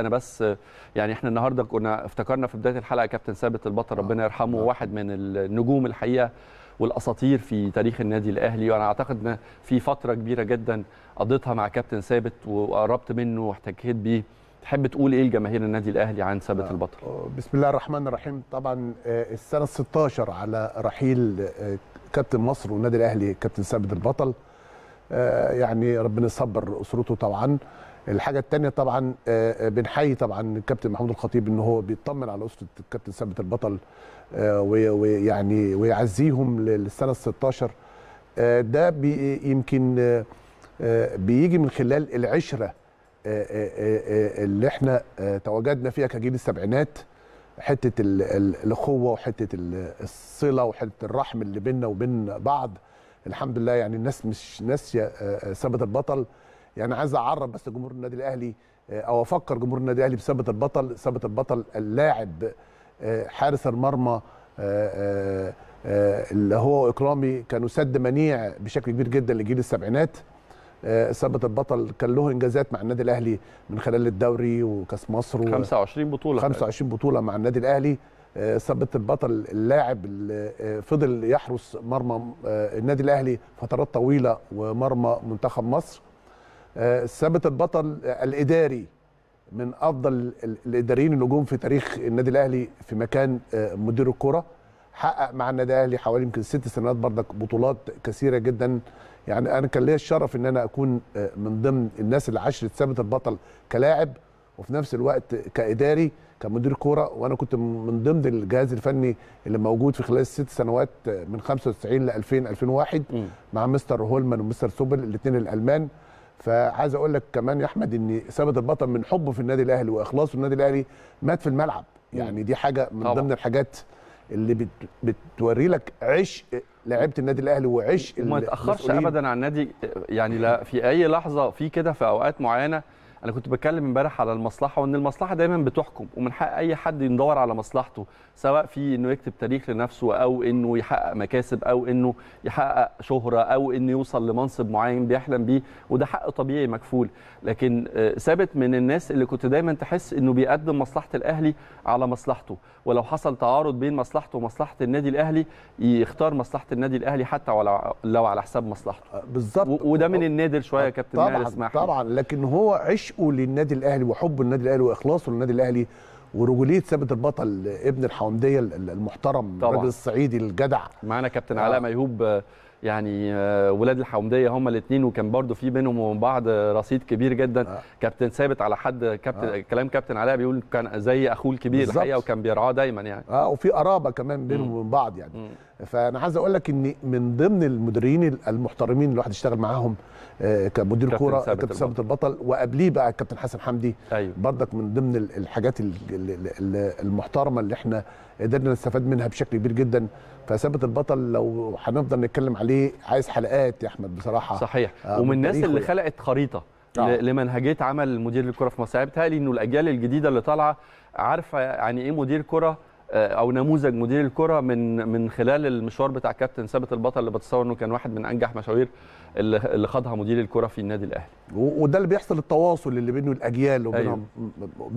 انا بس يعني احنا النهارده كنا افتكرنا في بدايه الحلقه كابتن ثابت البطل آه. ربنا يرحمه آه. واحد من النجوم الحقيقه والاساطير في تاريخ النادي الاهلي وانا اعتقد ان في فتره كبيره جدا قضيتها مع كابتن ثابت وقربت منه واحتكيت بيه تحب تقول ايه لجماهير النادي الاهلي عن ثابت آه. البطل بسم الله الرحمن الرحيم طبعا السنه 16 على رحيل كابتن مصر والنادي الاهلي كابتن ثابت البطل يعني ربنا يصبر اسرته طبعا الحاجه الثانيه طبعا آه، آه، بنحيي طبعا الكابتن محمود الخطيب ان هو بيطمن على اسره الكابتن ثابت البطل آه، ويعني ويعزيهم للسنه ال 16 ده بي يمكن بيجي من خلال العشره اللي احنا تواجدنا فيها كجيل السبعينات حته الاخوه وحته الصله وحته الرحم اللي بيننا وبين بعض الحمد لله يعني الناس مش ناسيه ثابت البطل يعني عايز اعرب بس جمهور النادي الاهلي آه، او افكر جمهور النادي الاهلي بثبت البطل ثبت البطل اللاعب آه، حارس المرمى آه، اللي هو اكرامي كانوا سد منيع بشكل كبير جدا لجيل السبعينات ثبت البطل كان له انجازات مع النادي الاهلي من خلال الدوري وكاس مصر 25 بطوله 25 بطوله مع النادي الاهلي ثبت البطل اللاعب اللي فضل يحرس مرمى النادي الاهلي فترات طويله ومرمى منتخب مصر آه، ثابت البطل الاداري من افضل الاداريين النجوم في تاريخ النادي الاهلي في مكان آه، مدير الكره حقق مع النادي الاهلي حوالي يمكن ست سنوات برضك بطولات كثيره جدا يعني انا كان ليا الشرف ان انا اكون آه، من ضمن الناس اللي عشرت ثابت البطل كلاعب وفي نفس الوقت كاداري كمدير كوره وانا كنت من ضمن الجهاز الفني اللي موجود في خلال الست سنوات من 95 ل 2000 2001 م. مع مستر هولمان ومستر سوبل الاثنين الالمان فعايز اقول لك كمان يا احمد ان ثابت البطل من حبه في النادي الاهلي واخلاصه النادي الاهلي مات في الملعب يعني دي حاجه من طبعا. ضمن الحاجات اللي بت... بتوري لك عشق لعيبه النادي الاهلي وعشق وما يتاخرش ابدا عن النادي يعني لا في اي لحظه في كده في اوقات معينه انا كنت بتكلم امبارح على المصلحه وان المصلحه دايما بتحكم ومن حق اي حد يدور على مصلحته سواء في انه يكتب تاريخ لنفسه او انه يحقق مكاسب او انه يحقق شهره او انه يوصل لمنصب معين بيحلم بيه وده حق طبيعي مكفول لكن آه، ثابت من الناس اللي كنت دايما تحس انه بيقدم مصلحه الاهلي على مصلحته ولو حصل تعارض بين مصلحته ومصلحه النادي الاهلي يختار مصلحه النادي الاهلي حتى ولو لو على حساب مصلحته آه، بالظبط وده من آه، النادر شويه يا كابتن طبعا طبعا لكن هو عش عشقه للنادي الاهلي وحبه للنادي الاهلي واخلاصه للنادي الاهلي ورجوليه ثابت البطل ابن الحومديه المحترم الراجل الصعيدي الجدع معانا كابتن آه. علاء ميهوب آه، يعني آه، ولاد الحومديه هما الاثنين وكان برضو في بينهم وبين بعض رصيد كبير جدا آه. كابتن ثابت على حد كابتن آه. كلام كابتن علاء بيقول كان زي اخوه الكبير الحقيقه وكان بيرعاه دايما يعني اه وفي قرابه كمان بينهم وبين بعض يعني م. فانا عايز اقول لك ان من ضمن المديرين المحترمين اللي الواحد اشتغل معاهم آه، كمدير كوره كابتن ثابت البطل وقبليه بقى الكابتن حسن حمدي أيوه. برضك من ضمن الحاجات المحترمه اللي احنا قدرنا نستفاد منها بشكل كبير جدا فثابت البطل لو هنفضل نتكلم عليه عايز حلقات يا احمد بصراحه صحيح آه، ومن الناس اللي يعني. خلقت خريطه آه. لمنهجيه عمل مدير الكره في مصر بتهيألي انه الاجيال الجديده اللي طالعه عارفه يعني ايه مدير كره آه، او نموذج مدير الكره من من خلال المشوار بتاع كابتن ثابت البطل اللي بتصور انه كان واحد من انجح مشاوير اللي خاضها مدير الكره في النادي الاهلي وده اللي بيحصل التواصل اللي بينه الاجيال وبينهم أيوه.